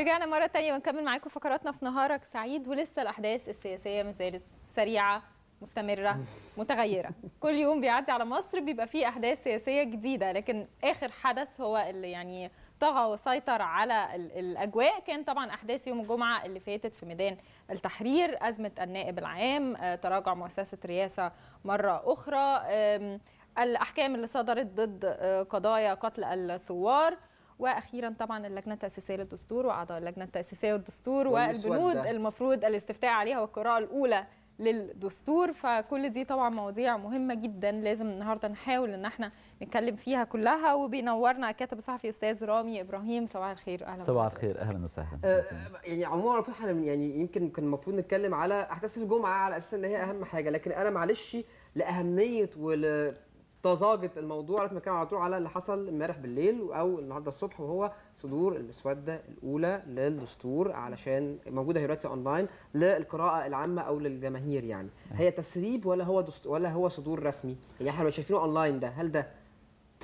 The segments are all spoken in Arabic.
رجعنا مرة تانية ونكمل معاكم فقراتنا في نهارك سعيد ولسه الأحداث السياسية ما زالت سريعة مستمرة متغيرة كل يوم بيعدي على مصر بيبقى فيه أحداث سياسية جديدة لكن آخر حدث هو اللي يعني طغى وسيطر على الأجواء كان طبعا أحداث يوم الجمعة اللي فاتت في ميدان التحرير أزمة النائب العام آه، تراجع مؤسسة رئاسة مرة أخرى الأحكام اللي صدرت ضد آه، قضايا قتل الثوار واخيرا طبعا اللجنه التاسيسيه للدستور واعضاء اللجنه التاسيسيه والدستور والبنود المفروض الاستفتاء عليها والقراءه الاولى للدستور فكل دي طبعا مواضيع مهمه جدا لازم النهارده نحاول ان احنا نتكلم فيها كلها وبينورنا الكاتب الصحفي استاذ رامي ابراهيم صباح الخير اهلا صباح الخير اهلا وسهلا أه يعني عموما في احنا يعني يمكن كان المفروض نتكلم على احداث الجمعه على اساس ان هي اهم حاجه لكن انا معلش لاهميه ول طازاجه الموضوع لازم نتكلم على طول على اللي حصل امبارح بالليل او النهارده الصبح وهو صدور المسوده الاولى للدستور علشان موجوده دلوقتي اونلاين للقراءه العامه او للجماهير يعني أه. هي تسريب ولا هو دست ولا هو صدور رسمي يعني احنا شايفينه اونلاين ده هل ده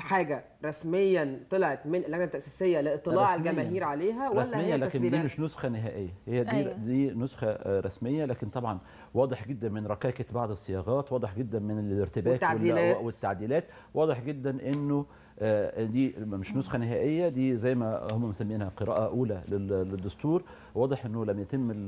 حاجه رسميا طلعت من اللجنه التاسيسيه لاطلاع الجماهير عليها ولا رسمية هي لكن دي مش نسخه نهائيه هي دي أيوة. دي نسخه آه، رسميه لكن طبعا واضح جدا من ركاكه بعض الصياغات واضح جدا من الارتباك والتعديلات, والتعديلات واضح جدا انه آه، دي مش نسخه نهائيه دي زي ما هم مسمينها قراءه اولى للدستور واضح انه لم يتم آه،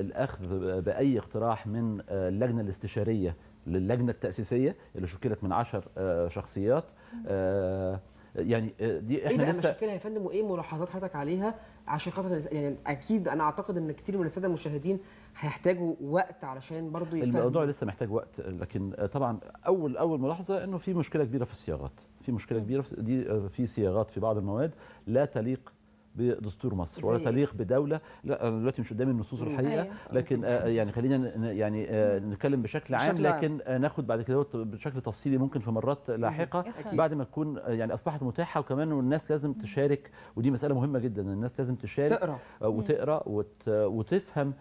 الاخذ باي اقتراح من اللجنه الاستشاريه للجنه التاسيسيه اللي شكلت من 10 آه، شخصيات آه، يعني آه، دي إيه احنا ايه لسه مشكلة يا فندم وايه ملاحظات حضرتك عليها عشان خاطر يعني اكيد انا اعتقد ان كتير من الساده المشاهدين هيحتاجوا وقت علشان برضه يفهموا الموضوع لسه محتاج وقت لكن طبعا اول اول ملاحظه انه في مشكله كبيره في الصياغات في مشكله كبيره في دي في صياغات في بعض المواد لا تليق بدستور مصر ولا إيه؟ تليق بدوله لا دلوقتي مش قدامي النصوص الحقيقه أيوة. لكن آه، يعني خلينا يعني آه، نتكلم بشكل عام لكن آه، ناخد بعد كده بشكل تفصيلي ممكن في مرات لاحقه بعد ما تكون يعني اصبحت متاحه وكمان والناس لازم تشارك ودي مساله مهمه جدا الناس لازم تشارك تقرا وتقرا وتفهم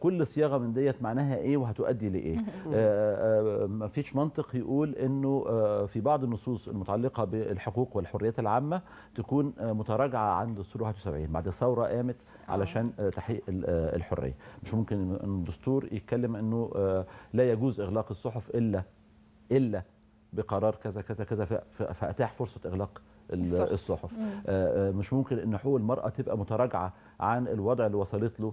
كل صياغه من ديت معناها ايه وهتؤدي لايه ما فيش منطق يقول انه في بعض النصوص المتعلقه بالحقوق والحريات العامه تكون متراجعه عن دستور 73 بعد ثوره قامت علشان آه، تحقيق آه، الحريه مش ممكن ان الدستور يتكلم انه آه، لا يجوز اغلاق الصحف الا الا بقرار كذا كذا كذا فاتاح فرصه اغلاق الصحف مش ممكن ان حقوق المراه تبقى متراجعه عن الوضع اللي وصلت له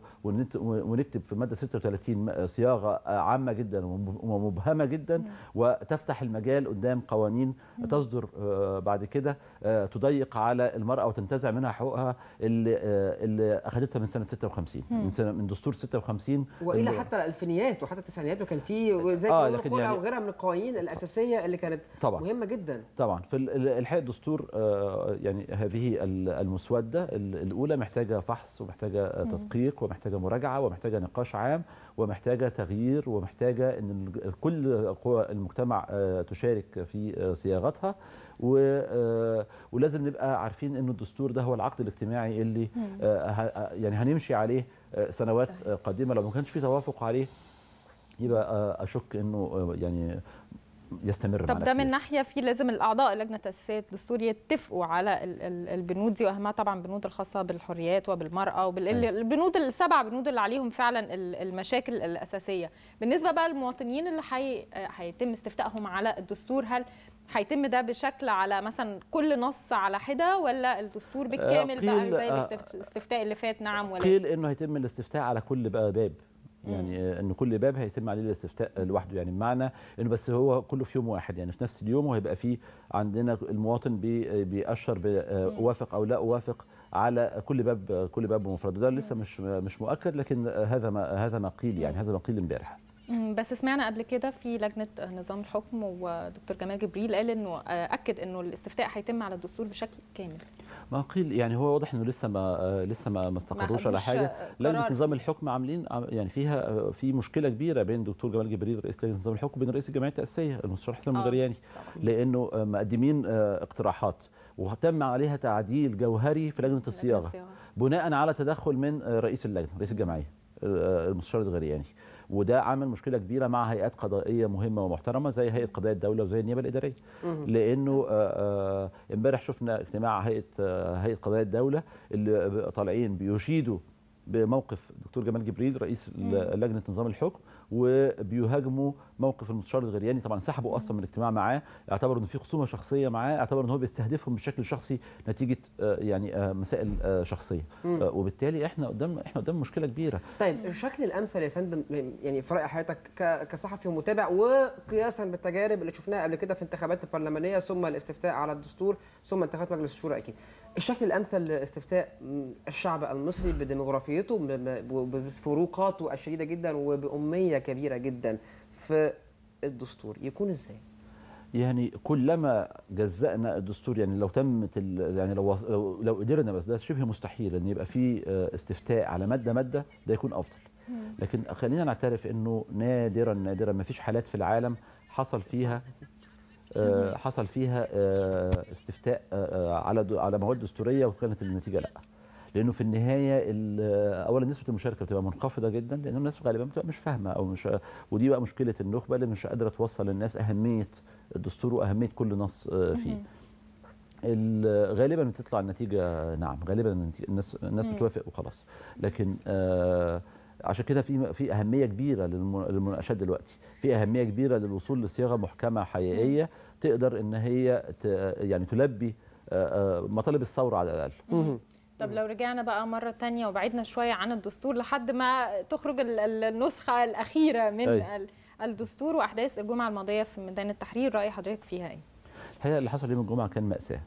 ونكتب في الماده 36 صياغه عامه جدا ومبهمه جدا وتفتح المجال قدام قوانين تصدر آه، بعد كده آه، تضيق على المراه وتنتزع منها حقوقها اللي آه، اللي اخذتها من سنه 56 من سنه من دستور 56 والى حتى الالفينيات وحتى التسعينيات وكان في زي آه الخلع يعني وغيرها من القوانين الاساسيه اللي كانت طبعًا مهمه جدا طبعا في الحقيقه الدستور يعني هذه المسوده الاولى محتاجه فحص بحث ومحتاجه تدقيق ومحتاجه مراجعه ومحتاجه نقاش عام ومحتاجه تغيير ومحتاجه ان كل قوى المجتمع آه، تشارك في آه، صياغتها آه، ولازم نبقى عارفين ان الدستور ده هو العقد الاجتماعي اللي يعني هنمشي عليه سنوات قادمه لو ما كانش في توافق عليه يبقى اشك انه يعني يستمر طب ده من ناحيه في لازم الاعضاء لجنه التاسيسيه الدستور يتفقوا على البنود دي واهمها طبعا البنود الخاصه بالحريات وبالمراه وبالبنود أيوة. السبع بنود اللي عليهم فعلا المشاكل الاساسيه بالنسبه بقى للمواطنين اللي حي... هيتم استفتائهم على الدستور هل هيتم ده بشكل على مثلا كل نص على حده ولا الدستور آه، بالكامل بقى زي الاستفتاء آه، اللي فات نعم ولا قيل إيه؟ انه هيتم الاستفتاء على كل بقى باب يعني آه، ان كل باب هيتم عليه الاستفتاء آه، لوحده يعني بمعنى انه بس هو كله في يوم واحد يعني في نفس اليوم وهيبقى فيه عندنا المواطن بي آه، بيأشر بوافق او لا اوافق على كل باب كل باب ومفرده ده لسه مش مش مؤكد لكن هذا ما هذا ما قيل يعني هذا ما قيل امبارح بس سمعنا قبل كده في لجنه نظام الحكم ودكتور جمال جبريل قال انه اكد انه الاستفتاء هيتم على الدستور بشكل كامل ما قيل يعني هو واضح انه لسه ما آه، لسه ما ما استقروش على حاجه لجنه نظام الحكم عاملين آه، يعني فيها آه، في مشكله كبيره بين دكتور جمال جبريل رئيس لجنه نظام الحكم وبين رئيس الجمعيه التاسيسيه المستشار حسام الغرياني لانه مقدمين اقتراحات وتم عليها تعديل جوهري في لجنه الصياغه بناء على تدخل من رئيس اللجنه رئيس الجمعيه المستشار الغرياني وده عامل مشكله كبيره مع هيئات قضائيه مهمه ومحترمه زي هيئه قضايا الدوله وزي النيابه الاداريه لانه آه، آه، امبارح شفنا اجتماع هيئه آه، هيئه قضايا الدوله اللي طالعين بيشيدوا بموقف دكتور جمال جبريل رئيس لجنه نظام الحكم وبيهاجموا موقف المستشار الغرياني طبعا سحبوا اصلا من الاجتماع معاه اعتبروا ان في خصومه شخصيه معاه اعتبروا ان هو بيستهدفهم بشكل شخصي نتيجه آه، يعني آه، مسائل آه، شخصيه وبالتالي احنا قدام احنا قدام مشكله كبيره طيب الشكل الامثل يا فندم يعني في راي حضرتك كصحفي ومتابع وقياسا بالتجارب اللي شفناها قبل كده في انتخابات البرلمانيه ثم الاستفتاء على الدستور ثم انتخابات مجلس الشورى اكيد الشكل الامثل لاستفتاء الشعب المصري بديموغرافيته بفروقاته الشديده جدا وباميه كبيره جدا في الدستور يكون ازاي؟ يعني كلما جزأنا الدستور يعني لو تمت يعني لو لو قدرنا بس ده شبه مستحيل ان يبقى في آه، استفتاء على ماده ماده ده يكون افضل لكن خلينا نعترف انه نادرا نادرا ما فيش حالات في العالم حصل فيها آه، حصل فيها آه، استفتاء على على مواد دستوريه وكانت النتيجه لا لانه في النهايه اولا نسبه المشاركه بتبقى منخفضه جدا لان الناس غالبا بتبقى مش فاهمه او مش ودي بقى مشكله النخبه اللي مش قادره توصل للناس اهميه الدستور واهميه كل نص آه، فيه غالبا بتطلع النتيجه نعم غالبا الناس الناس بتوافق وخلاص لكن آه، عشان كده في في اهميه كبيره للمناقشات دلوقتي في اهميه كبيره للوصول لصياغه محكمه حقيقيه تقدر ان هي يعني تلبي آه، مطالب الثوره على الاقل طب لو رجعنا بقى مرة تانية وبعدنا شوية عن الدستور لحد ما تخرج النسخة الأخيرة من أي. الدستور وأحداث الجمعة الماضية في ميدان التحرير رأي حضرتك فيها إيه؟ الحقيقة اللي حصل يوم الجمعة كان مأساة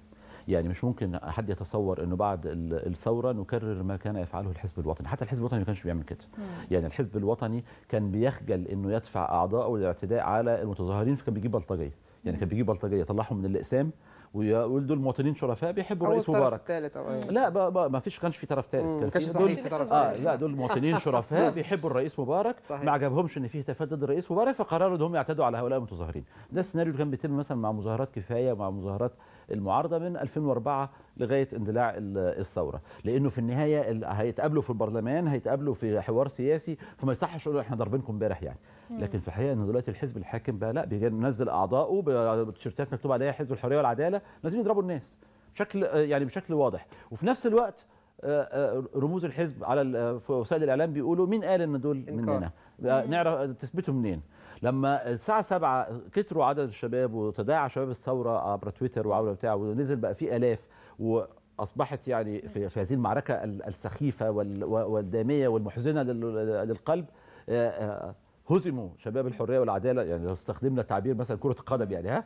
يعني مش ممكن حد يتصور انه بعد الثوره نكرر ما كان يفعله الحزب الوطني حتى الحزب الوطني ما كانش بيعمل كده يعني الحزب الوطني كان بيخجل انه يدفع اعضائه للاعتداء على المتظاهرين فكان بيجيب بلطجيه يعني كان بيجيب بلطجيه يطلعهم من الاقسام ويقول دول مواطنين شرفاء بيحبوا الرئيس مبارك او لا بقى بقى ما فيش كانش في طرف ثالث كان كانش دول في طرف اه لا دول مواطنين شرفاء بيحبوا الرئيس مبارك ما عجبهمش ان فيه تفاد ضد الرئيس مبارك فقرروا ان هم يعتدوا على هؤلاء المتظاهرين ده السيناريو اللي كان بيتم مثلا مع مظاهرات كفايه مع مظاهرات المعارضه من 2004 لغايه اندلاع الثوره لانه في النهايه هيتقابلوا في البرلمان هيتقابلوا في حوار سياسي فما يصحش يقولوا احنا ضاربينكم امبارح يعني لكن في الحقيقه ان دلوقتي الحزب الحاكم بقى لا بينزل اعضائه بتيشيرتات مكتوب عليها حزب الحريه والعداله لازم يضربوا الناس بشكل يعني بشكل واضح وفي نفس الوقت آه، آه، رموز الحزب على وسائل الاعلام بيقولوا مين قال ان دول مننا نعرف تثبته منين لما الساعه 7 كتروا عدد الشباب وتداعى شباب الثوره عبر تويتر وعبر بتاع ونزل بقى فيه الاف و اصبحت يعني في, في هذه المعركه السخيفه والداميه والمحزنه للقلب آه، آه، هزموا شباب الحريه والعداله يعني لو استخدمنا تعبير مثلا كره القدم يعني ها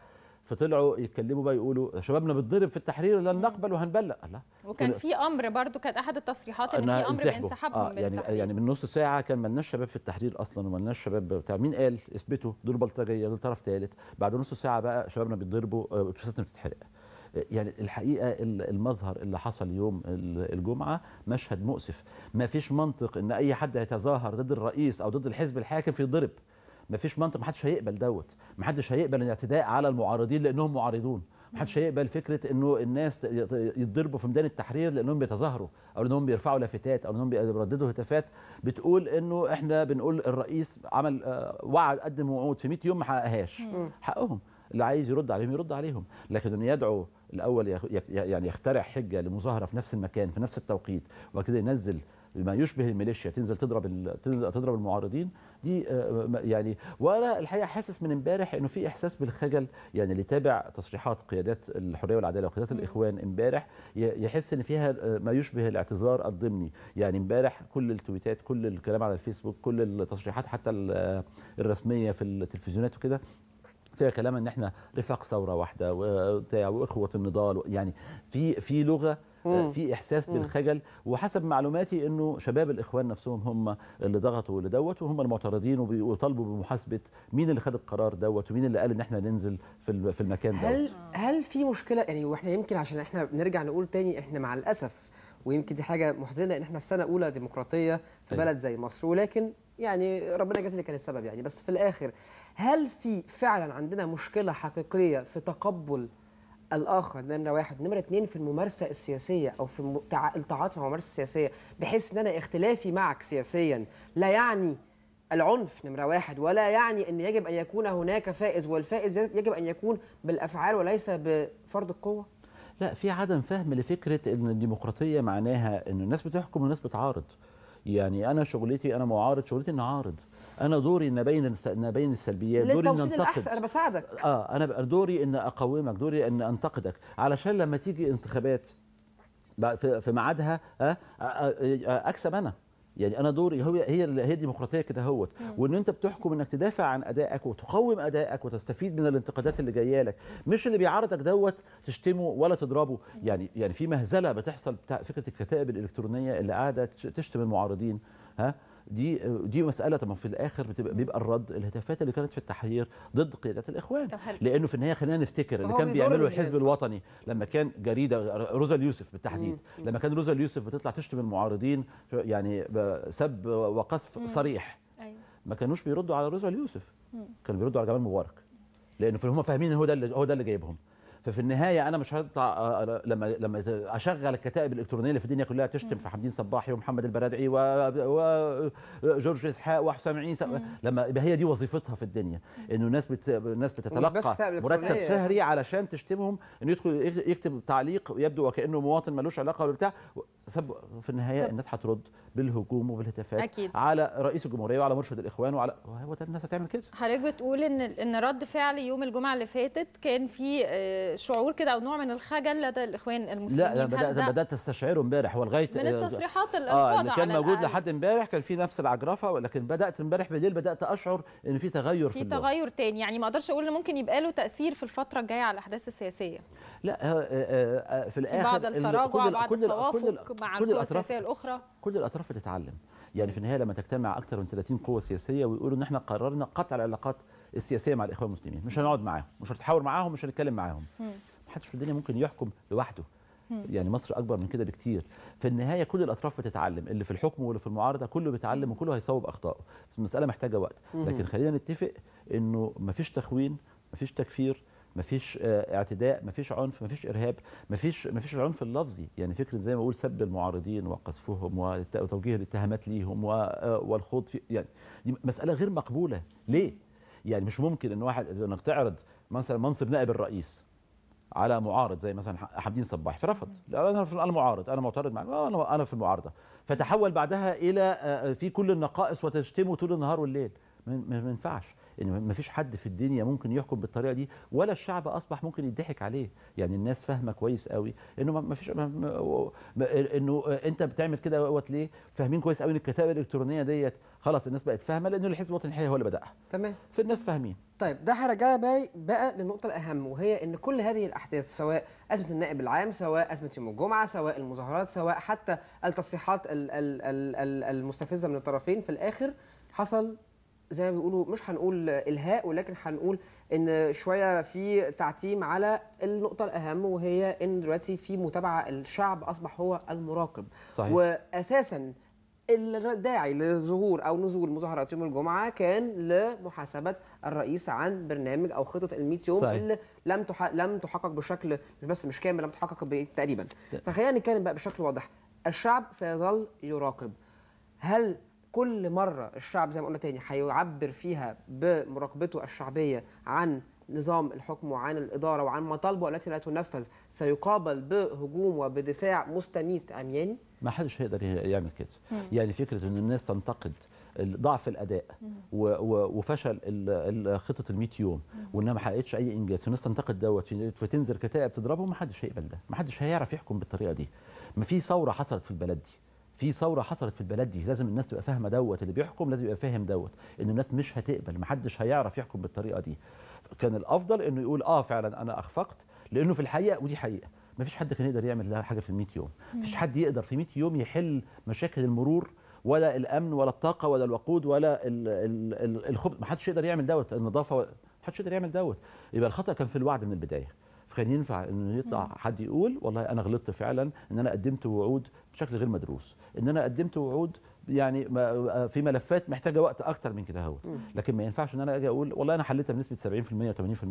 فطلعوا يتكلموا بقى يقولوا شبابنا بتضرب في التحرير لن نقبل وهنبلغ الله وكان في امر برضو كانت احد التصريحات ان في امر انسحابهم آه يعني التحرير. يعني من نص ساعه كان لناش شباب في التحرير اصلا لناش شباب بتاع مين قال اثبتوا دول بلطجيه دول طرف ثالث بعد نص ساعه بقى شبابنا بيتضربوا اتوبيساتنا آه، بتتحرق آه، يعني الحقيقه المظهر اللي حصل يوم الجمعه مشهد مؤسف ما فيش منطق ان اي حد هيتظاهر ضد الرئيس او ضد الحزب الحاكم فيضرب مفيش منطق محدش هيقبل دوت محدش هيقبل الاعتداء على المعارضين لانهم معارضون محدش هيقبل فكره انه الناس يتضربوا في ميدان التحرير لانهم بيتظاهروا او انهم بيرفعوا لافتات او انهم بيرددوا هتافات بتقول انه احنا بنقول الرئيس عمل آه، وعد قدم وعود في 100 يوم ما حققهاش حقهم اللي عايز يرد عليهم يرد عليهم لكن انه يدعو الاول يعني يخترع حجه لمظاهره في نفس المكان في نفس التوقيت وكده ينزل ما يشبه الميليشيا تنزل تضرب تضرب المعارضين دي آه، يعني وانا الحقيقه حاسس من امبارح انه في احساس بالخجل يعني اللي تابع تصريحات قيادات الحريه والعداله وقيادات الاخوان امبارح يحس ان فيها آه، ما يشبه الاعتذار الضمني يعني امبارح كل التويتات كل الكلام على الفيسبوك كل التصريحات حتى آه، الرسميه في التلفزيونات وكده فيها كلام ان احنا رفاق ثوره واحده واخوه النضال يعني في في لغه آه، في احساس بالخجل وحسب معلوماتي انه شباب الاخوان نفسهم هم اللي ضغطوا واللي دوت وهم المعترضين وبيطالبوا بمحاسبه مين اللي خد القرار دوت ومين اللي قال ان احنا ننزل في في المكان دوت هل هل في مشكله يعني واحنا يمكن عشان احنا نرجع نقول تاني احنا مع الاسف ويمكن دي حاجه محزنه ان احنا في سنه اولى ديمقراطيه في أيوة. بلد زي مصر ولكن يعني ربنا جاز اللي كان السبب يعني بس في الاخر هل في فعلا عندنا مشكله حقيقيه في تقبل الاخر نمره واحد نمره اتنين في الممارسه السياسيه او في التعاطي مع الممارسه السياسيه بحيث ان انا اختلافي معك سياسيا لا يعني العنف نمره واحد ولا يعني ان يجب ان يكون هناك فائز والفائز يجب ان يكون بالافعال وليس بفرض القوه لا في عدم فهم لفكره ان الديمقراطيه معناها ان الناس بتحكم والناس بتعارض يعني انا شغلتي انا معارض شغلتي اني اعارض انا دوري ان ابين ان ابين السلبيات دوري ان انتقد انا بساعدك اه انا دوري ان اقومك دوري ان انتقدك علشان لما تيجي انتخابات في ميعادها آه، آه، آه، اكسب انا يعني انا دوري هو هي هي الديمقراطيه كده هوت وان انت بتحكم انك تدافع عن ادائك وتقوم ادائك وتستفيد من الانتقادات اللي جايه لك مش اللي بيعارضك دوت تشتمه ولا تضربه يعني يعني في مهزله بتحصل بتاع فكره الكتائب الالكترونيه اللي قاعده تشتم المعارضين ها دي دي مساله طبعا في الاخر بتبقى بيبقى الرد الهتافات اللي كانت في التحرير ضد قيادات الاخوان لانه في النهايه خلينا نفتكر اللي كان بيعمله الحزب الوطني لما كان جريده روزا اليوسف بالتحديد لما كان روزا اليوسف بتطلع تشتم المعارضين يعني سب وقصف صريح أيوه. ما كانوش بيردوا على روزا اليوسف كانوا بيردوا على جمال مبارك لانه هم فاهمين ان هو ده اللي هو ده اللي جايبهم ففي النهايه انا مش هطلع آه، آه، لما لما اشغل الكتائب الالكترونيه اللي في الدنيا كلها تشتم في حمدين صباحي ومحمد البرادعي وجورج اسحاق وحسام عيسى لما يبقى هي دي وظيفتها في الدنيا انه الناس بت... الناس بتتلقى مرتب شهري يعني. علشان تشتمهم انه يدخل يكتب تعليق يبدو وكانه مواطن ملوش علاقه بالبتاع في النهايه الناس هترد بالهجوم وبالهتافات أكيد. على رئيس الجمهوريه وعلى مرشد الاخوان وعلى هو ده الناس هتعمل كده حضرتك بتقول ان ان رد فعل يوم الجمعه اللي فاتت كان في آه، شعور كده او نوع من الخجل لدى الاخوان المسلمين لا انا بدات بدات استشعره امبارح ولغايه من آه، التصريحات اللي آه اللي كان موجود لحد امبارح كان في نفس العجرفه ولكن بدات امبارح بالليل بدات اشعر ان في تغير في, في تغير تاني يعني ما اقدرش اقول ان ممكن يبقى له تاثير في الفتره الجايه على الاحداث السياسيه لا آه، في الاخر بعض التراجع بعض التوافق مع القوى السياسيه الاخرى كل الاطراف بتتعلم يعني في النهايه لما تجتمع اكثر من 30 قوه سياسيه ويقولوا ان احنا قررنا قطع العلاقات السياسيه مع الاخوان المسلمين مش هنقعد معاهم مش هنتحاور معاهم مش هنتكلم معاهم محدش في الدنيا ممكن يحكم لوحده يعني مصر اكبر من كده بكتير في النهايه كل الاطراف بتتعلم اللي في الحكم واللي في المعارضه كله بيتعلم وكله هيصوب اخطائه المساله محتاجه وقت لكن خلينا نتفق انه مفيش تخوين مفيش تكفير مفيش آه، اعتداء مفيش عنف مفيش ارهاب مفيش مفيش العنف اللفظي يعني فكره زي ما اقول سب المعارضين وقذفهم وتوجيه الاتهامات ليهم آه، والخوض في يعني دي مساله غير مقبوله ليه يعني مش ممكن ان واحد انك تعرض مثلا منصب نائب الرئيس على معارض زي مثلا حمدين حب صباح فرفض لا انا في معارض انا معترض معك آه، انا انا في المعارضه فتحول بعدها الى في كل النقائص وتشتمه طول النهار والليل ما ينفعش يعني ما فيش حد في الدنيا ممكن يحكم بالطريقه دي ولا الشعب اصبح ممكن يضحك عليه يعني الناس فاهمه كويس قوي انه ما فيش انه انت بتعمل كده دوت ليه فاهمين كويس قوي ان الكتابه الالكترونيه ديت خلاص الناس بقت فاهمه لانه الحزب الوطني الحقيقي هو اللي بداها تمام فالناس فاهمين طيب ده هرجع بقى, بقى للنقطه الاهم وهي ان كل هذه الاحداث سواء ازمه النائب العام سواء ازمه يوم الجمعه سواء المظاهرات سواء حتى التصريحات المستفزه من الطرفين في الاخر حصل زي ما بيقولوا مش هنقول الهاء ولكن هنقول ان شويه في تعتيم على النقطه الاهم وهي ان دلوقتي في متابعه الشعب اصبح هو المراقب صحيح. واساسا الداعي لظهور او نزول مظاهرات يوم الجمعه كان لمحاسبه الرئيس عن برنامج او خطه ال 100 يوم صحيح. اللي لم لم تحقق بشكل مش بس مش كامل لم تحقق تقريبا فخلينا نتكلم بقى بشكل واضح الشعب سيظل يراقب هل كل مرة الشعب زي ما قلنا تاني هيعبر فيها بمراقبته الشعبية عن نظام الحكم وعن الإدارة وعن مطالبه التي لا تنفذ سيقابل بهجوم وبدفاع مستميت عمياني؟ ما حدش هيقدر يعمل كده يعني فكرة أن الناس تنتقد ضعف الاداء وفشل خطه ال 100 يوم وانها ما حققتش اي انجاز فالناس تنتقد دوت فتنزل كتائب تضربه ما حدش هيقبل ده ما حدش هيعرف يحكم بالطريقه دي ما في ثوره حصلت في البلد دي في ثوره حصلت في البلد دي لازم الناس تبقى فاهمه دوت اللي بيحكم لازم يبقى فاهم دوت ان الناس مش هتقبل محدش هيعرف يحكم بالطريقه دي كان الافضل انه يقول اه فعلا انا اخفقت لانه في الحقيقه ودي حقيقه ما فيش حد كان يقدر يعمل ده حاجه في 100 يوم ما فيش حد يقدر في 100 يوم يحل مشاكل المرور ولا الامن ولا الطاقه ولا الوقود ولا الخبز ما حدش يقدر يعمل دوت النظافه ما حدش يقدر يعمل دوت يبقى الخطا كان في الوعد من البدايه فكان ينفع انه يطلع حد يقول والله انا غلطت فعلا ان انا قدمت وعود بشكل غير مدروس ان انا قدمت وعود يعني في ملفات محتاجه وقت اكتر من كده اهوت لكن ما ينفعش ان انا اجي اقول والله انا حليتها بنسبه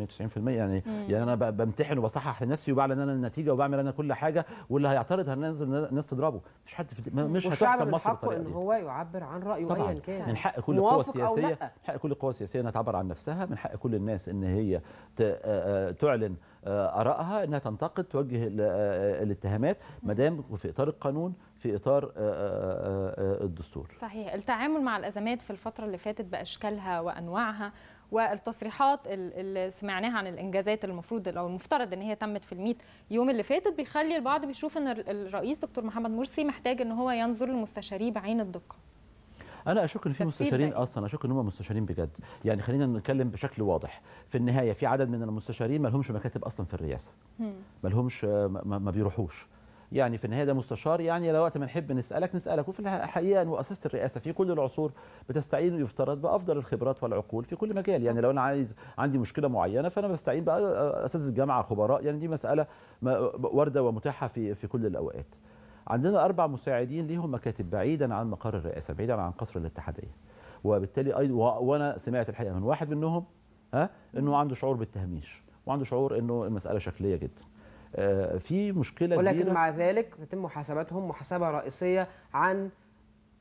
70% 80% 90% يعني مم. يعني انا بمتحن وبصحح لنفسي وبعلن انا النتيجه وبعمل انا كل حاجه واللي هيعترض هننزل الناس تضربه مش حد في مش والشعب من حقه ان هو يعبر عن رايه طبعا ايا كان من حق كل القوى السياسيه من حق كل القوى السياسيه انها تعبر عن نفسها من حق كل الناس ان هي تعلن آه، ارائها انها تنتقد توجه آه، آه، الاتهامات ما دام في اطار القانون في اطار الدستور. صحيح، التعامل مع الازمات في الفتره اللي فاتت باشكالها وانواعها والتصريحات اللي سمعناها عن الانجازات المفروض او المفترض ان هي تمت في الميت يوم اللي فاتت بيخلي البعض بيشوف ان الرئيس دكتور محمد مرسي محتاج ان هو ينظر لمستشاريه بعين الدقه. انا اشك ان في مستشارين طيب. اصلا اشك ان هم مستشارين بجد يعني خلينا نتكلم بشكل واضح في النهايه في عدد من المستشارين ما لهمش مكاتب اصلا في الرئاسه ما لهمش ما بيروحوش يعني في النهايه ده مستشار يعني لو وقت ما نحب نسالك نسالك وفي الحقيقه مؤسسه الرئاسه في كل العصور بتستعين يفترض بافضل الخبرات والعقول في كل مجال يعني لو انا عايز عندي مشكله معينه فانا بستعين باساتذه الجامعه خبراء يعني دي مساله وارده ومتاحه في في كل الاوقات عندنا اربع مساعدين ليهم مكاتب بعيدا عن مقر الرئاسه بعيدا عن قصر الاتحاديه وبالتالي ايضا وانا سمعت الحقيقه من واحد منهم ها انه عنده شعور بالتهميش وعنده شعور انه المساله شكليه جدا آه، في مشكله ولكن مع ذلك بتتم محاسبتهم محاسبه رئيسيه عن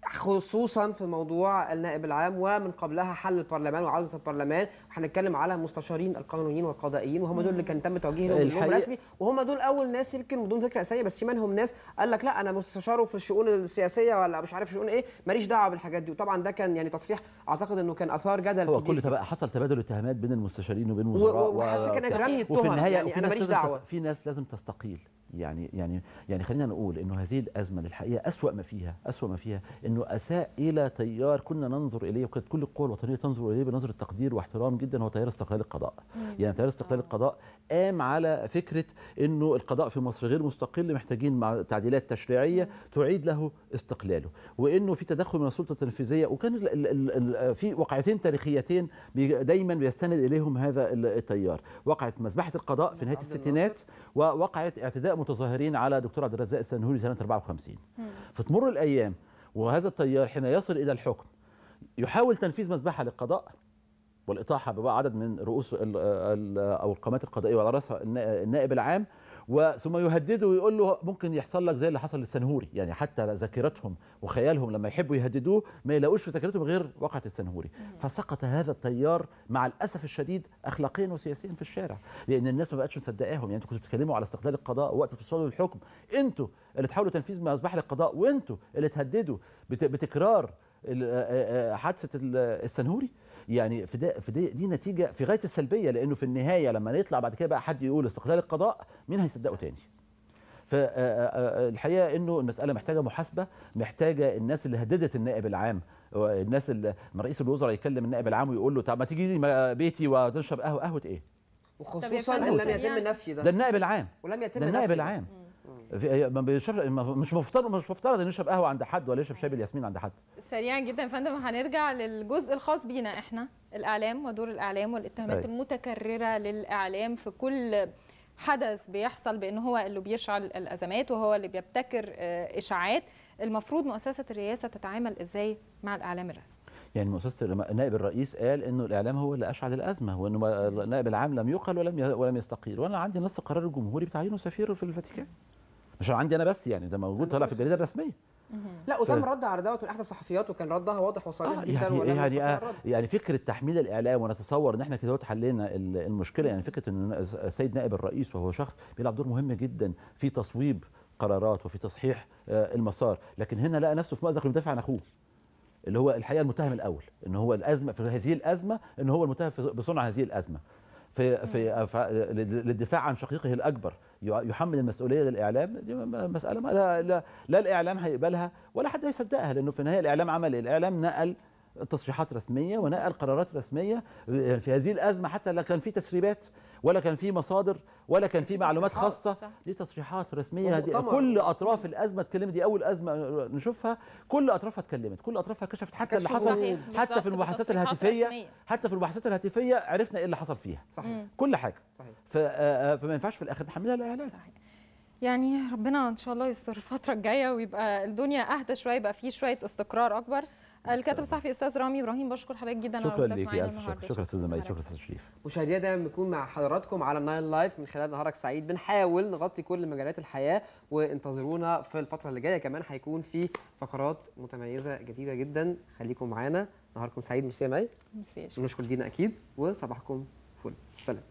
خصوصا في موضوع النائب العام ومن قبلها حل البرلمان وعوده البرلمان هنتكلم على مستشارين القانونيين والقضائيين وهم دول اللي كان تم توجيههم لهم اليوم رسمي وهم دول اول ناس يمكن بدون ذكر اسامي بس في منهم ناس قال لك لا انا مستشاره في الشؤون السياسيه ولا مش عارف شؤون ايه ماليش دعوه بالحاجات دي وطبعا ده كان يعني تصريح اعتقد انه كان اثار جدل هو كل تبقى حصل تبادل اتهامات بين المستشارين وبين الوزراء وحاسس كان رمي التهم وفي النهايه يعني انا ماليش دعوه في ناس لازم تستقيل يعني يعني يعني خلينا نقول انه هذه الازمه للحقيقه اسوا ما فيها اسوا ما فيها اساء الى تيار كنا ننظر اليه وكانت كل القوى الوطنيه تنظر اليه بنظره تقدير واحترام جدا هو تيار استقلال القضاء مم. يعني تيار استقلال آه. القضاء قام على فكره انه القضاء في مصر غير مستقل محتاجين مع تعديلات تشريعيه مم. تعيد له استقلاله وانه في تدخل من السلطه التنفيذيه وكان في واقعتين تاريخيتين دايما بيستند اليهم هذا التيار وقعت مذبحه القضاء في نهايه الستينات ووقعت اعتداء متظاهرين على دكتور عبد الرزاق السنهوري سنه 54 فتمر الايام وهذا التيار حين يصل إلى الحكم يحاول تنفيذ مذبحة للقضاء والإطاحة ببعض عدد من رؤوس أو القامات القضائية وعلى رأسها النائب العام وثم يهدده ويقول له ممكن يحصل لك زي اللي حصل للسنهوري يعني حتى ذاكرتهم وخيالهم لما يحبوا يهددوه ما يلاقوش في ذاكرتهم غير واقعة السنهوري فسقط هذا التيار مع الأسف الشديد أخلاقيا وسياسيا في الشارع لأن الناس ما بقتش مصدقاهم يعني أنتوا كنتوا بتتكلموا على استقلال القضاء وقت توصلوا للحكم أنتوا اللي تحاولوا تنفيذ ما أصبح للقضاء وأنتوا اللي تهددوا بتكرار حادثة السنهوري يعني في ده في دي, دي نتيجه في غايه السلبيه لانه في النهايه لما يطلع بعد كده بقى حد يقول استقلال القضاء مين هيصدقه تاني؟ فالحقيقه آه، آه، آه، انه المساله محتاجه محاسبه محتاجه الناس اللي هددت النائب العام الناس اللي رئيس الوزراء يكلم النائب العام ويقول له طب ما تيجي بيتي وتشرب قهوه قهوه ايه وخصوصا ان لم يتم يعني نفي ده ده النائب العام ولم يتم ده النائب العام في ما مش مفترض مش مفترض ان يشرب قهوه عند حد ولا يشرب شاي بالياسمين عند حد سريعا جدا يا فندم هنرجع للجزء الخاص بينا احنا الاعلام ودور الاعلام والاتهامات أي. طيب. المتكرره للاعلام في كل حدث بيحصل بان هو اللي بيشعل الازمات وهو اللي بيبتكر آه، اشاعات المفروض مؤسسه الرئاسه تتعامل ازاي مع الاعلام الرسمي يعني مؤسسه نائب الرئيس قال انه الاعلام هو اللي اشعل الازمه وانه النائب العام لم يقل ولم ولم يستقيل وانا عندي نص قرار الجمهوري بتعيينه سفير في الفاتيكان مش عندي انا بس يعني ده موجود طالع في الجريده الرسميه لا وتم رد على دوت من احدى الصحفيات وكان ردها واضح وصريح آه جدا يعني إيه يعني, آه يعني فكره تحميل الاعلام ونتصور ان احنا كده حلينا المشكله يعني فكره ان السيد نائب الرئيس وهو شخص بيلعب دور مهم جدا في تصويب قرارات وفي تصحيح آه، المسار لكن هنا لقى نفسه في مأزق يدافع عن اخوه اللي هو الحقيقه المتهم الاول ان هو الازمه في هذه الازمه ان هو المتهم بصنع هذه الازمه في في للدفاع عن شقيقه الاكبر يحمل المسؤوليه للاعلام دي مساله ما لا, لا, لا الاعلام هيقبلها ولا حد هيصدقها لانه في النهايه الاعلام عمل الاعلام نقل تصريحات رسميه ونقل قرارات رسميه في هذه الازمه حتى لو كان في تسريبات ولا كان في مصادر ولا كان في معلومات خاصه صح. دي تصريحات رسميه دي كل اطراف الازمه اتكلمت دي اول ازمه نشوفها كل اطرافها اتكلمت كل اطرافها كشفت حتى اللي حصل حتى في المباحثات الهاتفيه رسمية. حتى في المباحثات الهاتفيه عرفنا ايه اللي حصل فيها صحيح. كل حاجه صحيح. آه، آه، فما ينفعش في الاخر نحملها الإعلان يعني ربنا ان شاء الله يستر الفتره الجايه ويبقى الدنيا اهدى شويه يبقى فيه شويه استقرار اكبر الكاتب الصحفي استاذ رامي ابراهيم بشكر حضرتك جدا شكرا ليك الف شكر شكرا استاذ مي شكرا استاذ شريف مشاهدينا دايما بنكون مع حضراتكم على الناين لايف من خلال نهارك سعيد بنحاول نغطي كل مجالات الحياه وانتظرونا في الفتره اللي جايه كمان هيكون في فقرات متميزه جديده جدا خليكم معانا نهاركم سعيد ميرسي يا مي ميرسي نشكر دينا اكيد وصباحكم فل سلام